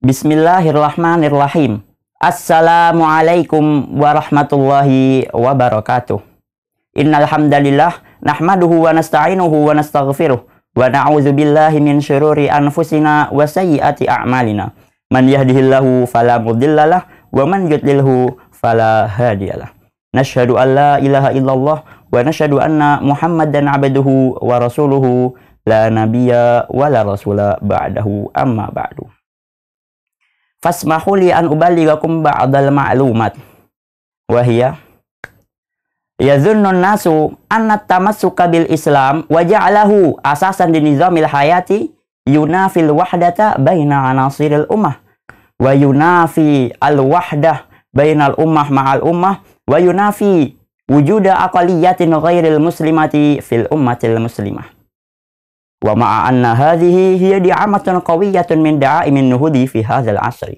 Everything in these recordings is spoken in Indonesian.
Bismillahirrahmanirrahim. Assalamualaikum warahmatullahi wabarakatuh. Innal hamdalillah nahmaduhu wa nasta'inuhu wa nastaghfiruh wa na'udzu billahi min syururi anfusina wa sayyiati a'malina. Man yahdihillahu fala mudhillalah wa man yudlilhu fala hadiyalah. Nashhadu an la ilaha illallah wa nashhadu anna Muhammadan abduhu wa rasuluhu la nabiyya wa la rasula ba'dahu amma ba'du. Fasmahu li an ubalighakum ba'dal ma'lumat. Wahia Yazunnun nasu anna tamassuka bil Islam wa ja'alahu asasan di nizamil hayati yunafil wahdata baina anasiril ummah wa yunafi al wahdah al ummah ma'al ummah wa yunafi wujuda aqaliyatin ghairil muslimati fil ummatil muslimah ومع أن هذه هي دعامة قوية من دعائم النهوض في هذا العصر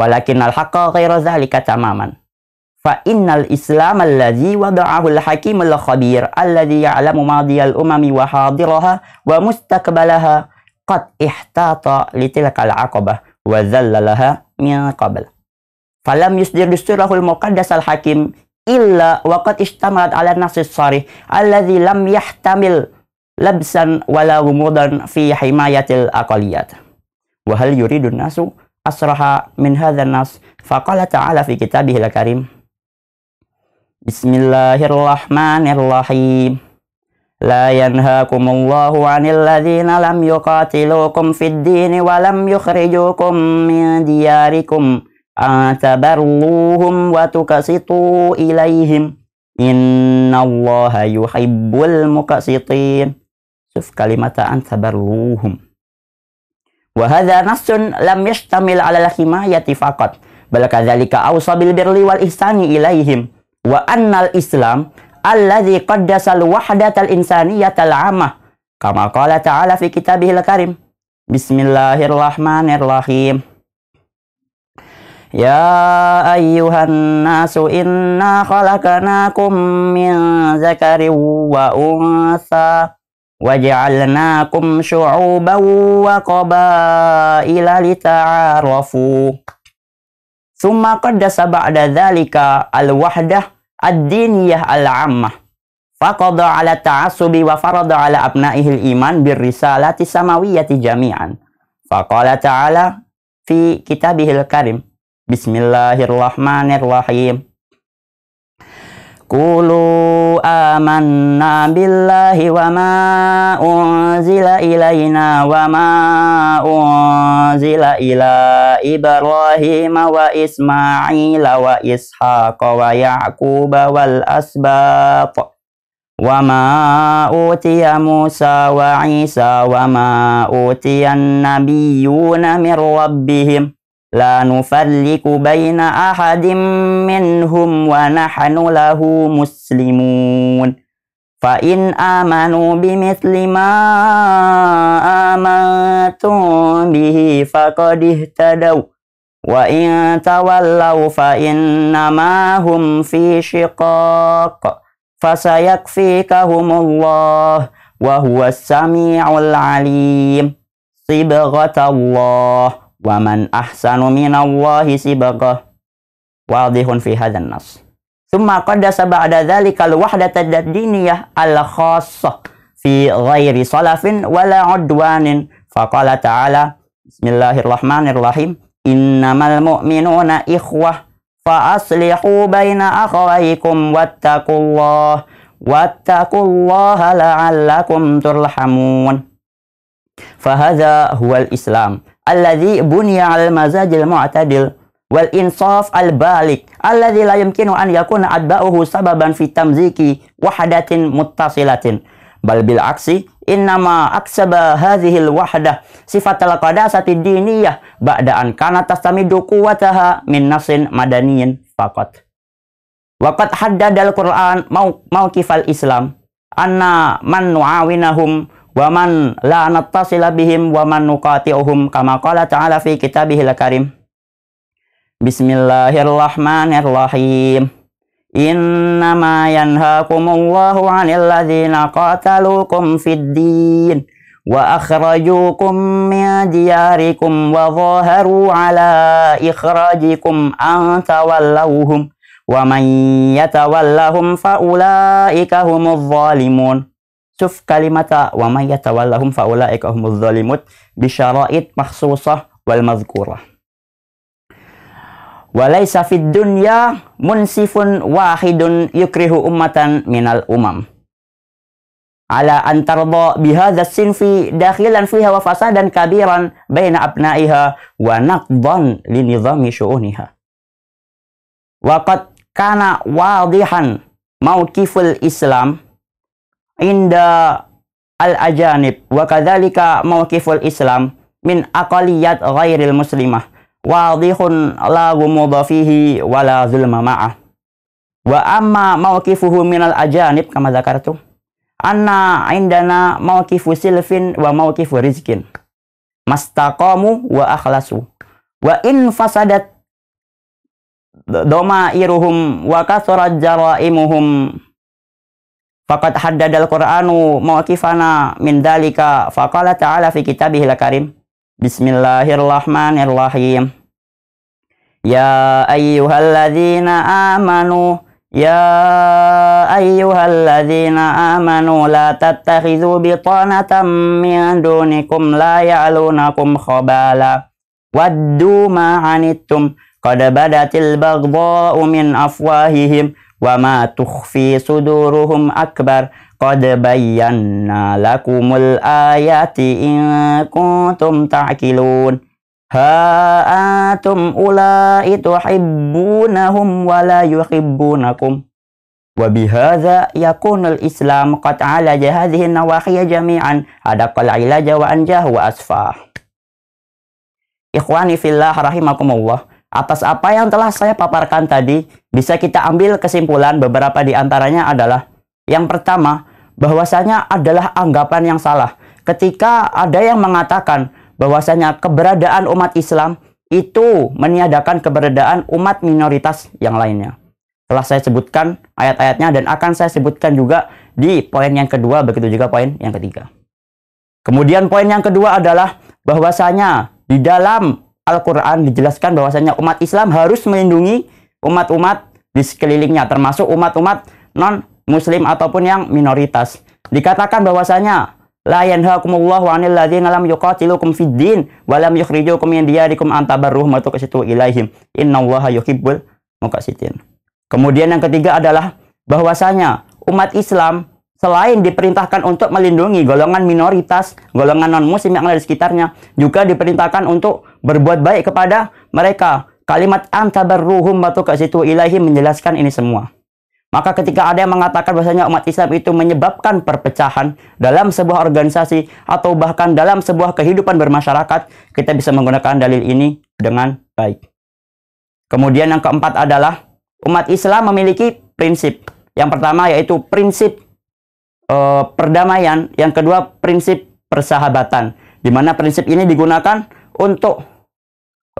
ولكن الحق غير ذلك تماما فإن الإسلام الذي وضعه الحكيم الخبير الذي يعلم ماضي الأمم وحاضرها ومستقبلها قد احتاط لتلك العقبة وذل لها من قبل فلم يصدر دستوره المقدس الحكيم إلا وقد اشتمل على النص الصريح الذي لم يحتمل labsan wala gumudan fi himayatil aqaliyat wa hal yuridu nasu asraha min hadzal nas faqala ta'ala fi kitabihil karim Bismillahirrahmanirrahim لا ينهاكم الله عن الذين لم يقاتلوكم في الدين ولم يخرجوكم من دياركم أن تبروهم وتقسطوا إليهم إن الله يحب المقسطين Terus kalimat an barluhum. Wa hadza nasun lam yashtamil 'ala al-himayati faqat, bal kadzalika awsa bil birri wal ihsani ilaihim wa annal islam alladzi qaddasa al al-insaniyata al 'amah kama qala ta'ala fi al karim. Bismillahirrahmanirrahim. Ya ayuhan nasu inna khalaqnakum min zakarin wa unsa وَجَعَلْنَاكُمْ شعوبا وَقَبَائِلَ لتعارفوا ثُمَّ قدس بعد ذلك الوحدة الدينية العامة فَقَضَى عَلَى التعصب وَفَرَضَ عَلَى أَبْنَائِهِ الإيمان بالرسالة السماوية جميعا فَقَالَ تَعَالَى فِي كِتَابِهِ الْكَرِيمِ بِسْمِ اللَّهِ الرَّحْمَنِ الرَّحِيمِ قولوا آمنا بالله وما أنزل إلينا وما أنزل إلى إبراهيم وإسماعيل وإسحاق ويعقوب والأسباط وما أوتي موسى وعيسى وما أوتي النبيون من ربهم لا نفرق بين أحد منهم ونحن له مسلمون فإن آمنوا بمثل ما آمنتم به فقد اهتدوا وإن تولوا فإنما هم في شقاق فسيكفيكهم الله وهو السميع العليم صبغة الله waman man ahsanu minallahi sibaqah wadihun fi hadzal nas thumma qaddasa ba'da dzalika al-wahdat ad-diniyah al-khassah fi ghairi salafin wala udwanin faqala ta'ala bismillahirrahmanirrahim innamal mu'minuna ikhwah fa aslihu baina akhawaykum wattaqullah wattaqullaha la'allakum turhamun فهذا هو الإسلام alladhi bunya al mazajil mu'tadil wal insaf al balik alladhi la yumkinu an yakuna adba'uhu sababan fi tamziki wahdatin muttasilatin bal bil aksi innama aksaba hadhihi al wahda sifat al qadasati diniyah ba'da an kana tastamidu quwwataha min nasin madaniyin faqat waqad haddada al quran mau mau kifal islam anna man nu'awinahum waman la nattasila bihim waman nuqati'uhum kama qala ta'ala fi kitabihil karim Bismillahirrahmanirrahim Innama yanhaakumullahu 'anil ladzina qatalukum fid wa akhrajuukum min diyarikum wa zaharu 'ala ikhrajikum an tawallawhum wa man yatawallahum fa ulaika humudh شوف كلمة ومن يتولهم فأولئك هم الظالمون بشرائط مخصوصة والمذكورة وليس في الدنيا منسف واحد يكره أمة من الأمم على أن ترضى بهذا الصنف داخلا فيها وفسادا كبيرا بين أبنائها ونقضا لنظام شؤونها وقد كان واضحا موقف الإسلام inda al-ajanib wa kadzalika mawqiful Islam min aqaliyat ghairil muslimah wadihun la gumuda wa la zulma ma'ah wa amma mawqifuhu al ajanib kama zakartu anna indana mawqifu silfin wa mawqifu rizkin mastaqamu wa akhlasu wa in fasadat iruhum, wa kasorajara jaraimuhum Fakat haddadal Qur'anu mawakifana min dalika faqala ta'ala fi kitabihil karim. Bismillahirrahmanirrahim. Ya ayyuhalladzina amanu Ya ayyuhalladzina amanu la tattakhidhu bitanatan min dunikum la ya'lunakum khabala waddu ma anittum qad badatil baghdha'u min afwahihim وما تخفي صدورهم أكبر قد بينا لكم الآيات إن كنتم تعقلون ها أنتم أولئك تحبونهم ولا يحبونكم وبهذا يكون الإسلام قد عالج هذه النواحي جميعا أدق العلاج وأنجاه وأسفاه إخواني في الله رحمكم الله Atas apa yang telah saya paparkan tadi, bisa kita ambil kesimpulan beberapa di antaranya adalah yang pertama, bahwasanya adalah anggapan yang salah. Ketika ada yang mengatakan bahwasanya keberadaan umat Islam itu meniadakan keberadaan umat minoritas yang lainnya. Telah saya sebutkan ayat-ayatnya dan akan saya sebutkan juga di poin yang kedua, begitu juga poin yang ketiga. Kemudian poin yang kedua adalah bahwasanya di dalam Al-Quran dijelaskan bahwasanya umat Islam harus melindungi umat-umat di sekelilingnya, termasuk umat-umat non-muslim ataupun yang minoritas. Dikatakan bahwasanya La yanhaakumullahu 'anil ladzina lam yuqatilukum fid din wa lam yukhrijukum min diyarikum an tabarruhum wa tuqsitu ilaihim. Innallaha yuhibbul muqsitin. Kemudian yang ketiga adalah bahwasanya umat Islam selain diperintahkan untuk melindungi golongan minoritas, golongan non muslim yang ada di sekitarnya, juga diperintahkan untuk berbuat baik kepada mereka. Kalimat antabarruhum batu ke situ ilahi menjelaskan ini semua. Maka ketika ada yang mengatakan bahasanya umat Islam itu menyebabkan perpecahan dalam sebuah organisasi atau bahkan dalam sebuah kehidupan bermasyarakat, kita bisa menggunakan dalil ini dengan baik. Kemudian yang keempat adalah umat Islam memiliki prinsip. Yang pertama yaitu prinsip e, perdamaian, yang kedua prinsip persahabatan. Di mana prinsip ini digunakan untuk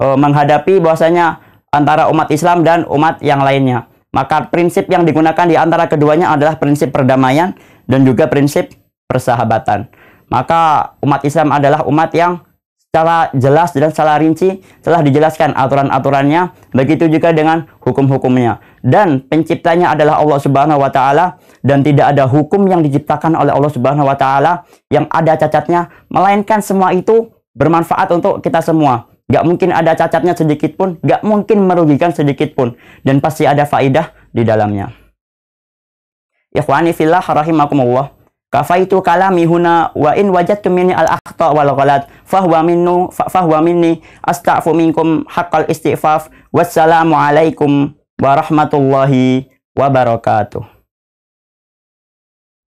e, menghadapi bahwasanya antara umat Islam dan umat yang lainnya. Maka prinsip yang digunakan di antara keduanya adalah prinsip perdamaian dan juga prinsip persahabatan. Maka umat Islam adalah umat yang secara jelas dan secara rinci telah dijelaskan aturan-aturannya, begitu juga dengan hukum-hukumnya. Dan penciptanya adalah Allah Subhanahu wa taala dan tidak ada hukum yang diciptakan oleh Allah Subhanahu wa taala yang ada cacatnya, melainkan semua itu bermanfaat untuk kita semua. Gak mungkin ada cacatnya sedikit pun, gak mungkin merugikan sedikit pun. Dan pasti ada faidah di dalamnya. Ikhwani fillah rahimakumullah. Kafaitu kalami huna wa in wajadtu kemini al-akhta wal ghalat fahuwa minnu fahuwa minni astaghfu minkum haqqal istighfaf wassalamu alaikum warahmatullahi wabarakatuh.